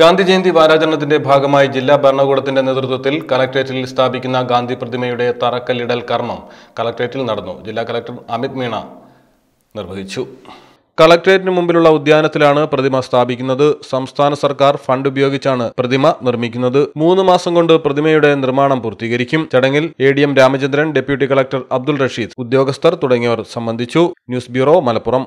ഗാന്ധി ജയന്തി വാരാചരണത്തിന്റെ ഭാഗമായി ജില്ലാ ഭരണകൂടത്തിന്റെ നേതൃത്വത്തിൽ കലക്ട്രേറ്റിൽ സ്ഥാപിക്കുന്ന ഗാന്ധി പ്രതിമയുടെ തറക്കല്ലിടൽ കർമ്മം കലക്ട്രേറ്റിൽ നടന്നു ജില്ലാ കലക്ടർ അമിത് മീണ നിർവഹിച്ചു കളക്ട്രേറ്റിന് മുമ്പിലുള്ള ഉദ്യാനത്തിലാണ് പ്രതിമ സ്ഥാപിക്കുന്നത് സംസ്ഥാന സർക്കാർ ഫണ്ട് ഉപയോഗിച്ചാണ് പ്രതിമ നിർമ്മിക്കുന്നത് മൂന്ന് മാസം കൊണ്ട് പ്രതിമയുടെ നിർമ്മാണം പൂർത്തീകരിക്കും ചടങ്ങിൽ A D M Ramachandran deputy collector Abdul Rasheed ഉദ്യോഗസ്ഥർ തുടങ്ങിയവർ സംബന്ധിച്ചു ന്യൂസ് ബ്യൂറോ മലപ്പുറം